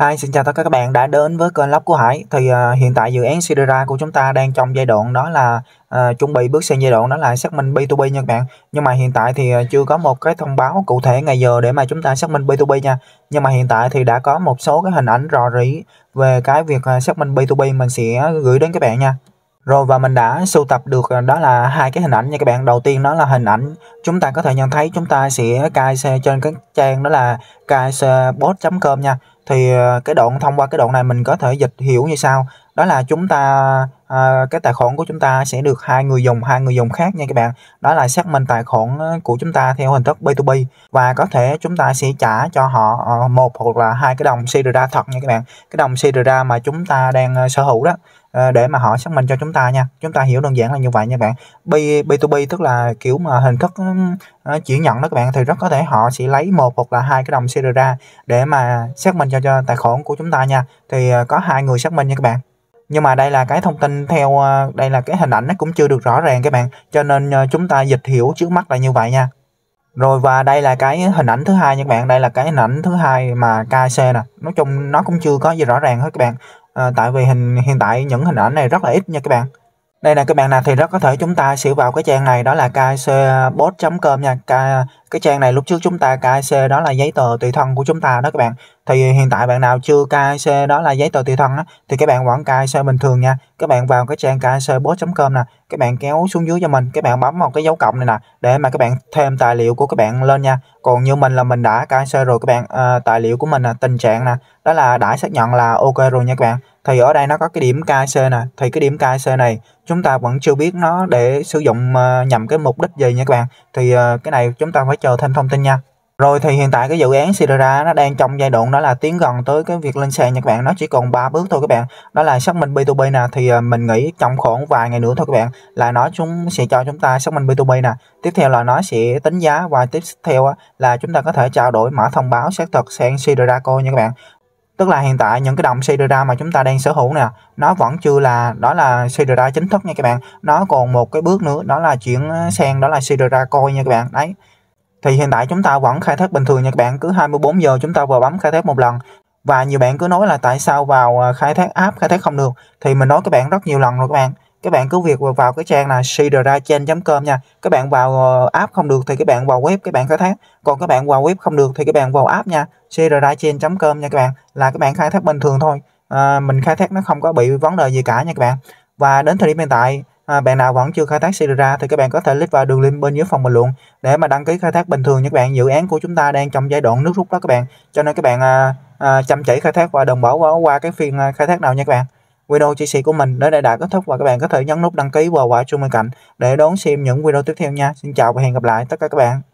Hi, xin chào tất cả các bạn đã đến với kênh Lóc của Hải. Thì uh, hiện tại dự án Sidera của chúng ta đang trong giai đoạn đó là uh, chuẩn bị bước sang giai đoạn đó là xác minh B2B nha các bạn. Nhưng mà hiện tại thì à, chưa có một cái thông báo cụ thể ngày giờ để mà chúng ta xác minh B2B nha. Nhưng mà hiện tại thì đã có một số cái hình ảnh rò rỉ về cái việc xác minh B2B mình sẽ gửi đến các bạn nha. Rồi và mình đã sưu tập được đó là hai cái hình ảnh nha các bạn. Đầu tiên đó là hình ảnh chúng ta có thể nhận thấy chúng ta sẽ cai xe trên cái trang đó là kcbot.com nha thì ờ, cái đoạn thông qua cái đoạn này mình có thể dịch hiểu như sau đó là chúng ta à, cái tài khoản của chúng ta sẽ được hai người dùng hai người dùng khác nha các bạn đó là xác minh tài khoản của chúng ta theo hình thức B2B và có thể chúng ta sẽ trả cho họ ờ, một hoặc là hai cái đồng CRA thật nha các bạn cái đồng CRA mà chúng ta đang ờ, sở hữu đó ờ, để mà họ xác minh cho chúng ta nha chúng ta hiểu đơn giản là như vậy nha bạn B, B2B tức là kiểu mà hình thức chuyển nhận đó các bạn thì rất có thể họ sẽ lấy một hoặc là hai cái đồng CRA để mà xác minh cho, cho tài khoản của chúng ta nha thì có hai người xác minh nha các bạn nhưng mà đây là cái thông tin theo ờ, đây là cái hình ảnh nó cũng chưa được rõ ràng các bạn cho nên ờ, chúng ta dịch hiểu trước mắt là như vậy nha rồi và đây là cái hình ảnh thứ hai nha các bạn đây là cái hình ảnh thứ hai mà KC nè nói chung nó cũng chưa có gì rõ ràng hết các bạn à, tại vì hình hiện tại những hình ảnh này rất là ít nha các bạn đây nè các bạn nè thì rất có thể chúng ta sẽ vào cái trang này đó là kcbot.com nha cái trang này lúc trước chúng ta kc đó là giấy tờ tùy thân của chúng ta đó các bạn thì hiện tại bạn nào chưa kc đó là giấy tờ tùy thân á, thì các bạn vẫn kc bình thường nha các bạn vào cái trang kcbot.com nè các bạn kéo xuống dưới cho mình các bạn bấm vào cái dấu cộng này nè để mà các bạn thêm tài liệu của các bạn lên nha còn như mình là mình đã kc rồi các bạn à, tài liệu của mình là tình trạng nè đó là đã xác nhận là ok rồi nha các bạn thì ở đây nó có cái điểm KC nè thì cái điểm KC này chúng ta vẫn chưa biết nó để sử dụng ờ, nhằm cái mục đích gì nha các bạn thì ờ, cái này chúng ta phải chờ thêm thông tin nha rồi thì hiện tại cái dự án Sierra nó đang trong giai đoạn đó là tiến gần tới cái việc lên sàn nha các bạn Nó chỉ còn 3 bước thôi các bạn Đó là xác minh B2B nè Thì ờ, mình nghĩ trong khoảng vài ngày nữa thôi các bạn Là nó chúng sẽ cho chúng ta xác minh B2B nè Tiếp theo là nó sẽ tính giá Và tiếp theo là chúng ta có thể trao đổi mã thông báo xác thực sang Sierra Coin nha các bạn tức là hiện tại những cái đồng Sidra mà chúng ta đang sở hữu nè nó vẫn chưa là đó là Sidra chính thức nha các bạn nó còn một cái bước nữa đó là chuyển sang đó là Sidra coin nha các bạn đấy thì hiện tại chúng ta vẫn khai thác bình thường nha các bạn cứ 24 giờ chúng ta vừa bấm khai thác một lần và nhiều bạn cứ nói là tại sao vào à, khai thác app khai thác không được thì mình nói các bạn rất nhiều lần rồi các bạn các bạn cứ việc vào cái trang là sidrachen.com nha các bạn vào ờ, app không được thì các bạn vào web các bạn khai thác còn các bạn vào web không được thì các bạn vào app nha sidrachen.com nha các bạn là các bạn khai thác bình thường thôi à, mình khai thác nó không có bị vấn đề gì cả nha các bạn và đến thời điểm hiện tại à, bạn nào vẫn chưa khai thác Sidra thì các bạn có thể click vào đường link bên dưới phần bình luận để mà đăng ký khai thác bình thường nha các bạn dự án của chúng ta đang trong giai đoạn nước rút đó các bạn cho nên các bạn à, à, chăm chỉ khai thác và đồng bảo qua, qua cái phiên khai thác nào nha các bạn video chia sẻ của mình đến đây đã kết thúc và các bạn có thể nhấn nút đăng ký và quả chuông bên cạnh để đón xem những video tiếp theo nha. Xin chào và hẹn gặp lại tất cả các bạn.